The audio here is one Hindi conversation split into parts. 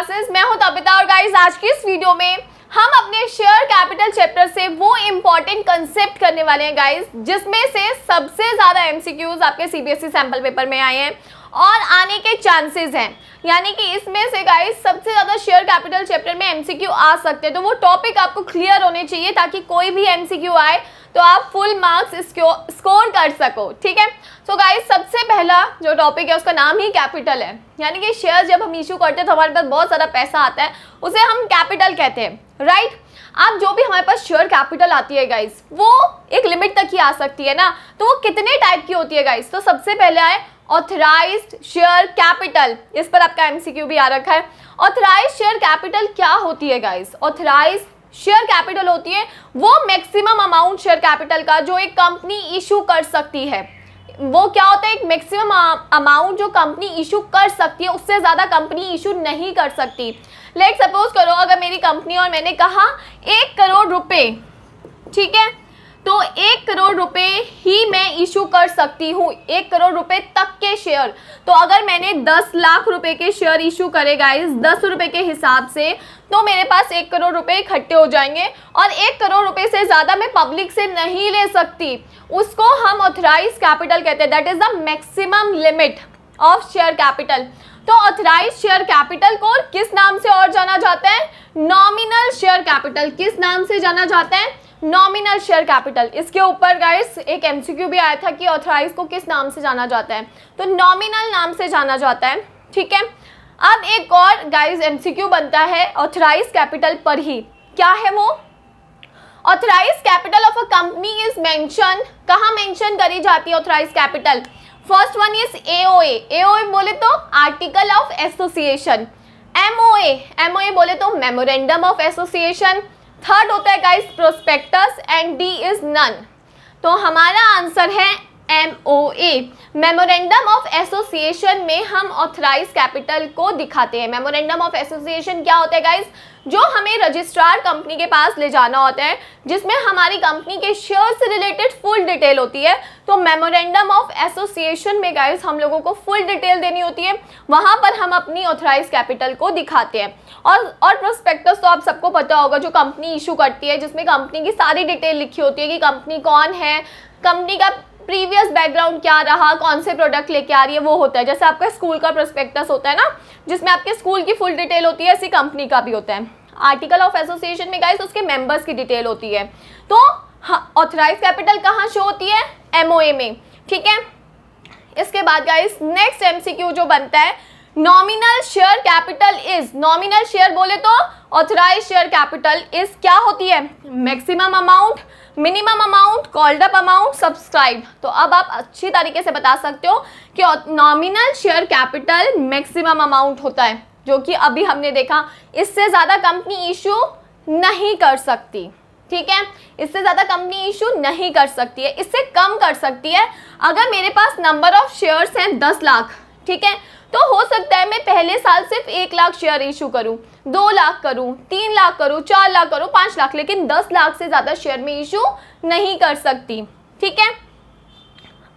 क्लासेस मैं हूं तबिता और गाइस आज की इस वीडियो में हम अपने शेयर कैपिटल चैप्टर से वो इम्पॉर्टेंट कंसेप्ट करने वाले हैं गाइस जिसमें से सबसे ज़्यादा एमसीक्यूज आपके सीबीएसई सैंपल पेपर में आए हैं और आने के चांसेस हैं यानी कि इसमें से गाइस सबसे ज़्यादा शेयर कैपिटल चैप्टर में एमसीक्यू आ सकते हैं तो वो टॉपिक आपको क्लियर होने चाहिए ताकि कोई भी एमसीक्यू आए तो आप फुल मार्क्स स्कोर कर सको ठीक है सो so गाइस सबसे पहला जो टॉपिक है उसका नाम ही कैपिटल है यानी कि शेयर जब हम इशू करते हैं तो हमारे पास बहुत सारा पैसा आता है उसे हम कैपिटल कहते हैं राइट आप जो भी हमारे पास शेयर कैपिटल आती है गाइस वो एक लिमिट तक ही आ सकती है ना तो वो कितने टाइप की होती है गाइस तो सबसे पहले आए ऑथराइज शेयर कैपिटल इस पर आपका एम भी आ रखा है ऑथराइज शेयर कैपिटल क्या होती है गाइस ऑथराइज शेयर कैपिटल होती है वो मैक्सिमम अमाउंट शेयर कैपिटल का जो एक कंपनी इशू कर सकती है वो क्या होता है एक मैक्सिमम अमाउंट जो कंपनी इशू कर सकती है उससे ज़्यादा कंपनी इशू नहीं कर सकती लेट सपोज करो अगर मेरी कंपनी और मैंने कहा एक करोड़ रुपए ठीक है तो एक करोड़ रुपए ही मैं इशू कर सकती हूँ एक करोड़ रुपए तक के शेयर तो अगर मैंने दस लाख रुपए के शेयर इशू करे गाइज दस रुपए के हिसाब से तो मेरे पास एक करोड़ रुपए इकट्ठे हो जाएंगे और एक करोड़ रुपए से ज़्यादा मैं पब्लिक से नहीं ले सकती उसको हम ऑथराइज कैपिटल कहते हैं that is the maximum limit of share capital तो ऑथराइज शेयर कैपिटल को किस नाम से और जाना जाता है नॉमिनल शेयर कैपिटल किस नाम से जाना जाता है नॉमिनल शेयर कैपिटल इसके ऊपर गाइस एक एमसीक्यू भी आया था कि ऑथराइज को किस नाम से जाना जाता है तो नॉमिनल नाम से जाना जाता है ठीक है अब एक और गाइस एमसीक्यू बनता है ऑथराइज कैपिटल पर ही क्या है वो authorise capital of a company is mention कहाँ मेंशन करी जाती है authorise capital first one is AOA AOA बोले तो article of association MOA MOA बोले तो मेमोरेंडम ऑफ एसोसिएशन थर्ड होता है guys prospectus and D is none तो हमारा आंसर है M O A memorandum of association में हम ऑथराइज कैपिटल को दिखाते हैं मेमोरेंडम ऑफ एसोसिएशन क्या होता है गाइज जो हमें रजिस्ट्रार कंपनी के पास ले जाना होता है जिसमें हमारी कंपनी के शेयर से रिलेटेड फुल डिटेल होती है तो मेमोरेंडम ऑफ एसोसिएशन में गाइज हम लोगों को फुल डिटेल देनी होती है वहाँ पर हम अपनी ऑथराइज कैपिटल को दिखाते हैं और और प्रोस्पेक्टस तो आप सबको पता होगा जो कंपनी इशू करती है जिसमें कंपनी की सारी डिटेल लिखी होती है कि कंपनी कौन है कंपनी का प्रीवियस बैकग्राउंड क्या रहा कौन से प्रोडक्ट लेके आ रही है वो होता है जैसे आपका स्कूल का प्रोस्पेक्टस होता है ना जिसमें आपके स्कूल की फुल डिटेल होती है ऐसी कंपनी का भी होता है आर्टिकल ऑफ एसोसिएशन में गाइस उसके मेंबर्स की डिटेल होती है तो ऑथराइज हाँ, कैपिटल कहाँ शो होती है एम में ठीक है इसके बाद गाइस नेक्स्ट एम जो बनता है nominal share capital is nominal share बोले तो ऑथराइज शेयर कैपिटल इज क्या होती है maximum amount minimum amount called up amount subscribe तो अब आप अच्छी तरीके से बता सकते हो कि nominal share capital maximum amount होता है जो कि अभी हमने देखा इससे ज़्यादा कंपनी इशू नहीं कर सकती ठीक है इससे ज़्यादा कंपनी इशू नहीं कर सकती है इससे कम कर सकती है अगर मेरे पास नंबर ऑफ शेयर्स हैं दस लाख ठीक है तो हो सकता है मैं पहले साल सिर्फ एक लाख शेयर इशू करूं दो लाख करूं तीन लाख करूं चार लाख करूं पांच लाख लेकिन दस लाख से ज़्यादा शेयर में इशू नहीं कर सकती ठीक है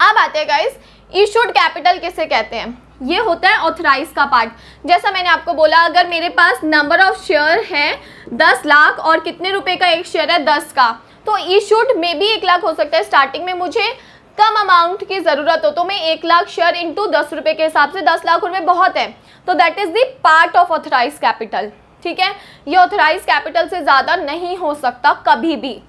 अब आते हैं गाइस इशूड कैपिटल किसे कहते हैं ये होता है ऑथराइज का पार्ट जैसा मैंने आपको बोला अगर मेरे पास नंबर ऑफ शेयर है दस लाख और कितने रुपए का एक शेयर है दस का तो इशूड में भी एक लाख हो सकता है स्टार्टिंग में मुझे कम अमाउंट की ज़रूरत हो तो मैं एक लाख शेयर इंटू दस रुपये के हिसाब से दस लाख रुपए बहुत है तो that is the part of authorise capital ठीक है ये ऑथराइज कैपिटल से ज़्यादा नहीं हो सकता कभी भी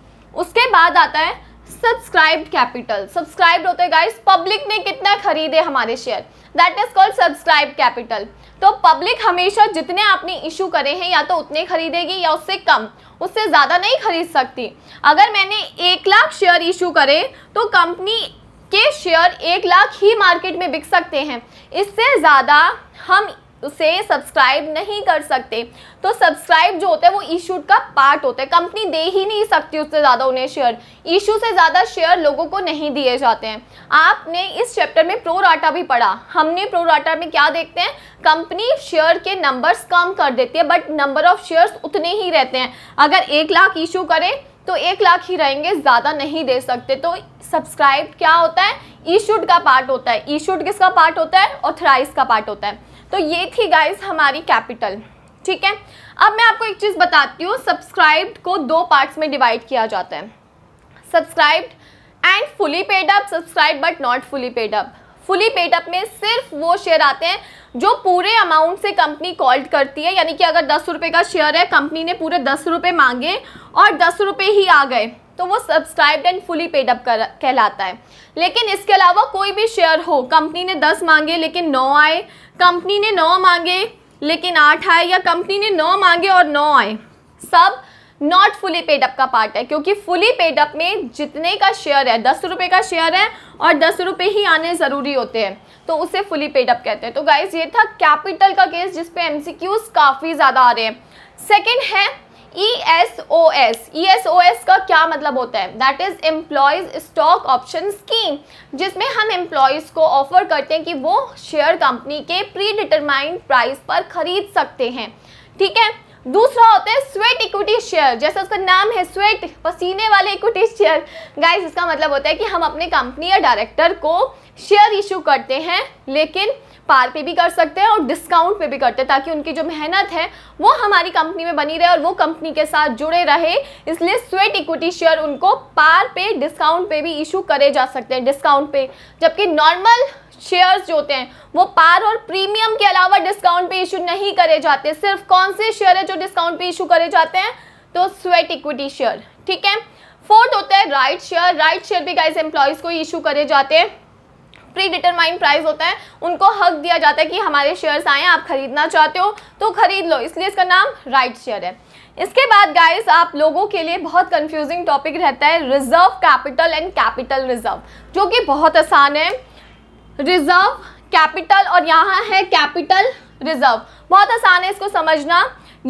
उसके बाद आता है सब्सक्राइब्ड कैपिटल सब्सक्राइब्ड होते गाइस पब्लिक ने कितना खरीदे हमारे share that is called subscribe capital तो पब्लिक हमेशा जितने आपने इशू करे हैं या तो उतने खरीदेगी या उससे कम उससे ज़्यादा नहीं खरीद सकती अगर मैंने एक लाख शेयर इशू करे तो कंपनी के शेयर एक लाख ही मार्केट में बिक सकते हैं इससे ज़्यादा हम उसे सब्सक्राइब नहीं कर सकते तो सब्सक्राइब जो होता है वो इशूड का पार्ट होता है कंपनी दे ही नहीं सकती उससे ज़्यादा उन्हें शेयर इशू से ज़्यादा शेयर लोगों को नहीं दिए जाते हैं आपने इस चैप्टर में प्रोराटा भी पढ़ा हमने प्रोराटा में क्या देखते हैं कंपनी शेयर के नंबर्स कम कर देती है बट नंबर ऑफ शेयर उतने ही रहते हैं अगर एक लाख इशू करें तो एक लाख ही रहेंगे ज़्यादा नहीं दे सकते तो सब्सक्राइब क्या होता है ईशूड का पार्ट होता है ईशूड किसका पार्ट होता है ऑथराइज का पार्ट होता है तो ये थी गाइज हमारी कैपिटल ठीक है अब मैं आपको एक चीज़ बताती हूँ सब्सक्राइब्ड को दो पार्ट्स में डिवाइड किया जाता है subscribed and fully paid up subscribe but not fully paid up fully paid up में सिर्फ वो शेयर आते हैं जो पूरे अमाउंट से कंपनी कॉल्ड करती है यानी कि अगर दस रुपये का शेयर है कंपनी ने पूरे दस रुपये मांगे और दस रुपये ही आ गए तो वो subscribed and fully paid up कहलाता है लेकिन इसके अलावा कोई भी शेयर हो कंपनी ने दस मांगे लेकिन नौ आए कंपनी ने नौ मांगे लेकिन आठ आए या कंपनी ने नौ मांगे और नौ आए सब नॉट फुली पेड अप का पार्ट है क्योंकि फुली पेड अप में जितने का शेयर है दस रुपये का शेयर है और दस रुपये ही आने ज़रूरी होते हैं तो उसे फुली पेड अप कहते हैं तो गाइज ये था कैपिटल का केस जिसपे एम काफ़ी ज़्यादा आ रहे हैं सेकेंड है E S O S E S O S का क्या मतलब होता है that is employees stock option scheme जिसमें हम एम्प्लॉयज को ऑफर करते हैं कि वो शेयर कंपनी के प्री डिटरमाइंड प्राइस पर खरीद सकते हैं ठीक है दूसरा होता है स्वेट इक्विटी शेयर जैसा उसका नाम है स्वेट पसीने वाले इक्विटी शेयर गाइस इसका मतलब होता है कि हम अपने कंपनी या डायरेक्टर को शेयर इशू करते हैं लेकिन पार पे भी कर सकते हैं और डिस्काउंट पे भी करते हैं ताकि उनकी जो मेहनत है वो हमारी कंपनी में बनी रहे और वो कंपनी के साथ जुड़े रहे इसलिए स्वेट इक्विटी शेयर उनको पार पे डिस्काउंट पे भी इशू करे जा सकते हैं डिस्काउंट पे जबकि नॉर्मल शेयर्स जो होते हैं वो पार और प्रीमियम के अलावा डिस्काउंट पे इशू नहीं करे जाते सिर्फ कौन से शेयर है जो डिस्काउंट पे इशू करे जाते हैं तो स्वेट इक्विटी शेयर ठीक है फोर्थ होता है राइट शेयर राइट शेयर भी गाइज एम्प्लॉयज़ को इशू करे जाते हैं प्री डिटरमाइन प्राइस होता है उनको हक दिया जाता है कि हमारे शेयर्स आए आप खरीदना चाहते हो तो खरीद लो इसलिए इसका नाम राइट शेयर है इसके बाद गाइस आप लोगों के लिए बहुत कंफ्यूजिंग टॉपिक रहता है reserve capital and capital reserve जो कि बहुत आसान है रिजर्व कैपिटल और यहाँ है कैपिटल रिजर्व बहुत आसान है इसको समझना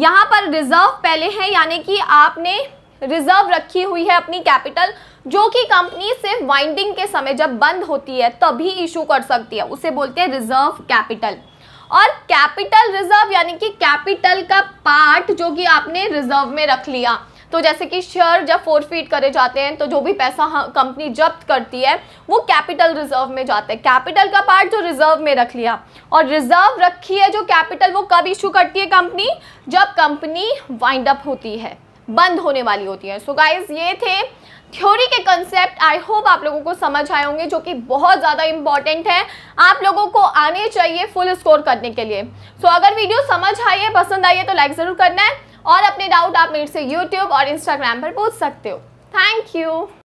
यहाँ पर रिजर्व पहले है यानी कि आपने रिजर्व रखी हुई है अपनी कैपिटल जो कि कंपनी सिर्फ वाइंडिंग के समय जब बंद होती है तभी इशू कर सकती है उसे बोलते हैं रिजर्व कैपिटल और कैपिटल रिजर्व यानी कि कैपिटल का पार्ट जो कि आपने रिजर्व में रख लिया तो जैसे कि शेयर जब फोरफीट करे जाते हैं तो जो भी पैसा कंपनी हाँ, जब्त करती है वो कैपिटल रिजर्व में जाता है कैपिटल का पार्ट जो रिजर्व में रख लिया और रिजर्व रखी है जो कैपिटल वो कब इशू करती है कंपनी जब कंपनी वाइंड अप होती है बंद होने वाली होती है सो so गाइज ये थे थ्योरी के कंसेप्ट आई होप आप लोगों को समझ आए होंगे जो कि बहुत ज़्यादा इंपॉर्टेंट है आप लोगों को आने चाहिए फुल स्कोर करने के लिए सो so, अगर वीडियो समझ आई है पसंद आई है तो लाइक ज़रूर करना है और अपने डाउट आप मेरे से यूट्यूब और इंस्टाग्राम पर पूछ सकते हो थैंक यू